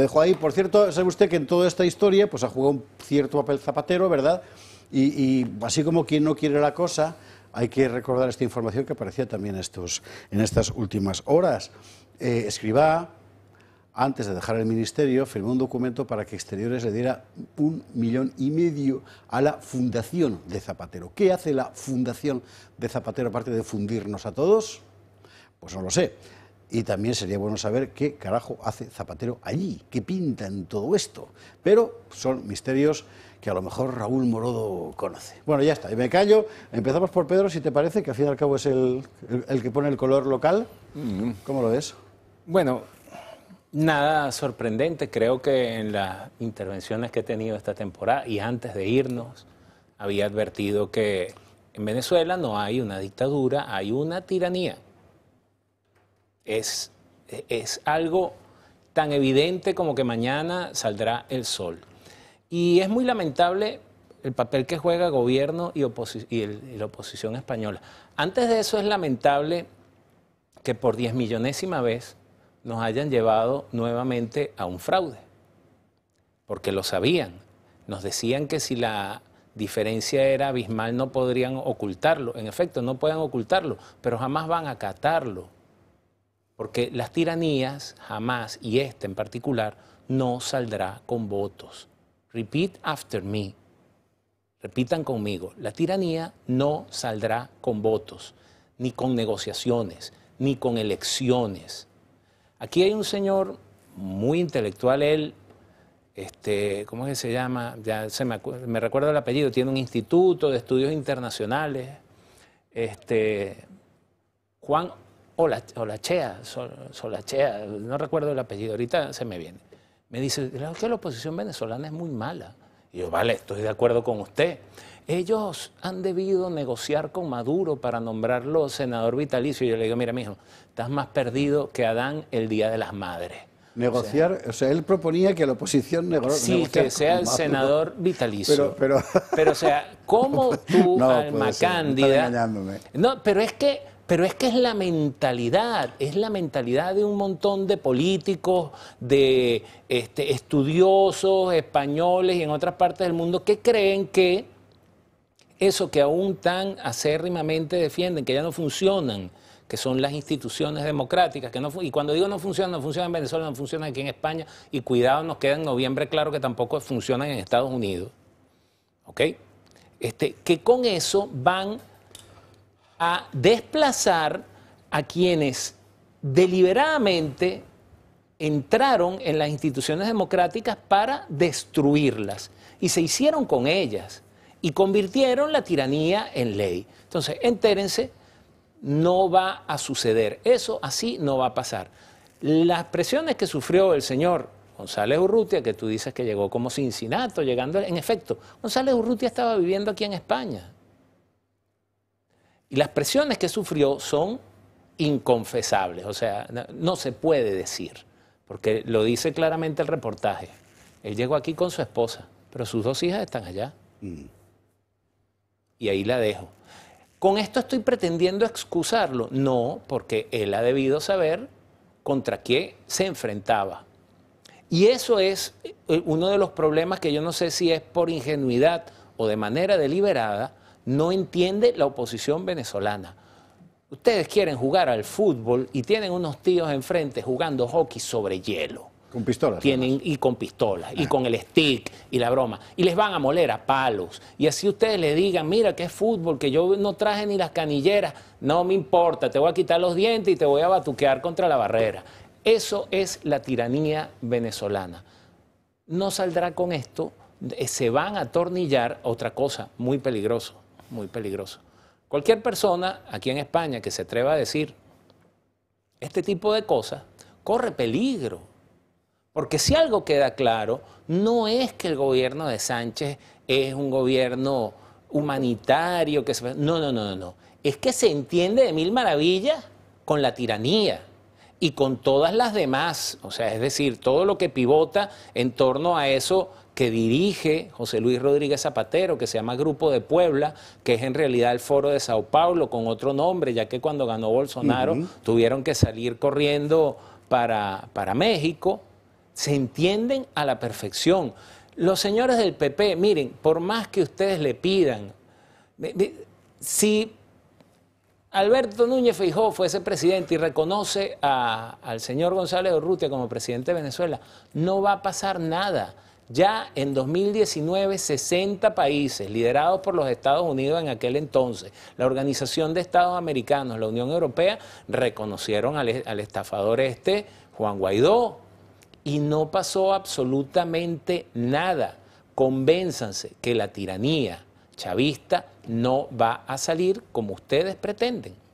dejo ahí. Por cierto, sabe usted que en toda esta historia pues ha jugado un cierto papel zapatero, ¿verdad? Y, así como quien no quiere la cosa, hay que recordar esta información que aparecía también estos, en estas últimas horas. Eh, ...escribá... escriba, antes de dejar el ministerio, firmó un documento para que Exteriores le diera un millón y medio a la Fundación de Zapatero. ¿Qué hace la Fundación de Zapatero aparte de fundirnos a todos? Pues no lo sé. Y también sería bueno saber qué carajo hace Zapatero allí, qué pinta en todo esto. Pero son misterios que a lo mejor Raúl Morodo conoce. Bueno, ya está, y me callo. Empezamos por Pedro, si te parece, que al fin y al cabo es el, el, que pone el color local. Mm. ¿Cómo lo ves? Bueno, nada sorprendente. Creo que en las intervenciones que he tenido esta temporada y antes de irnos, había advertido que en Venezuela no hay una dictadura, hay una tiranía. Es, algo tan evidente como que mañana saldrá el sol. Y es muy lamentable el papel que juega el gobierno y, y, la oposición española. Antes de eso es lamentable que por diez millonésima vez nos hayan llevado nuevamente a un fraude, porque lo sabían. Nos decían que si la diferencia era abismal no podrían ocultarlo. En efecto, no pueden ocultarlo, pero jamás van a acatarlo porque las tiranías jamás, y esta en particular, no saldrá con votos. Repeat after me. Repitan conmigo, la tiranía no saldrá con votos, ni con negociaciones, ni con elecciones. Aquí hay un señor muy intelectual, él, este, ¿cómo es que se llama? Ya se me, me recuerda el apellido, tiene un instituto de estudios internacionales, este, Juan Ola, Olachea, Chea, no recuerdo el apellido, ahorita se me viene. Me dice, que la oposición venezolana es muy mala. Y yo, vale, estoy de acuerdo con usted. Ellos han debido negociar con Maduro para nombrarlo senador vitalicio. Y yo le digo, mira, mijo, estás más perdido que Adán el Día de las Madres. Negociar, o sea, él proponía que la oposición negociara. Sí, que sea el senador vitalicio. Pero, pero... o sea, ¿cómo tú, no, Alma Cándida. No, pero es que pero es que es la mentalidad, es la mentalidad de un montón de políticos, de este, estudiosos españoles y en otras partes del mundo que creen que eso que aún tan acérrimamente defienden, que ya no funcionan, que son las instituciones democráticas, que no, y cuando digo no funcionan, no funcionan en Venezuela, no funcionan aquí en España, y cuidado, nos queda en noviembre claro que tampoco funcionan en Estados Unidos, ¿ok? Este, que con eso van a desplazar a quienes deliberadamente entraron en las instituciones democráticas para destruirlas y se hicieron con ellas y convirtieron la tiranía en ley. Entonces, entérense, no va a suceder, eso así no va a pasar. Las presiones que sufrió el señor González Urrutia, que tú dices que llegó como cincinato, llegando, en efecto, González Urrutia estaba viviendo aquí en España, y las presiones que sufrió son inconfesables, o sea, no, se puede decir, porque lo dice claramente el reportaje. Él llegó aquí con su esposa, pero sus dos hijas están allá. Mm. Y ahí la dejo. ¿Con esto estoy pretendiendo excusarlo? No, porque él ha debido saber contra qué se enfrentaba. Y eso es eh, uno de los problemas que yo no sé si es por ingenuidad o de manera deliberada, no entiende la oposición venezolana. Ustedes quieren jugar al fútbol y tienen unos tíos enfrente jugando hockey sobre hielo. Con pistolas. Tienen, y con pistolas, y ah. con el stick, y la broma. Y les van a moler a palos. Y así ustedes le digan, mira, que es fútbol, que yo no traje ni las canilleras. No me importa, te voy a quitar los dientes y te voy a batuquear contra la barrera. Eso es la tiranía venezolana. No saldrá con esto, eh, se van a atornillar otra cosa muy peligrosa muy peligroso. Cualquier persona aquí en España que se atreva a decir este tipo de cosas corre peligro. Porque si algo queda claro, no es que el gobierno de Sánchez es un gobierno humanitario, que No, no, no, no. Es que se entiende de mil maravillas con la tiranía y con todas las demás. O sea, es decir, todo lo que pivota en torno a eso que dirige José Luis Rodríguez Zapatero, que se llama Grupo de Puebla, que es en realidad el Foro de Sao Paulo con otro nombre, ya que cuando ganó Bolsonaro tuvieron que salir corriendo para, para México, se entienden a la perfección. Los señores del PP, miren, por más que ustedes le pidan, si Alberto Núñez Feijó fuese presidente y reconoce al señor González Urrutia como presidente de Venezuela, no va a pasar nada. Ya en 2019, 60 países liderados por los Estados Unidos en aquel entonces, la Organización de Estados Americanos, la Unión Europea, reconocieron al, estafador este, Juan Guaidó, y no pasó absolutamente nada. Convénzanse que la tiranía chavista no va a salir como ustedes pretenden.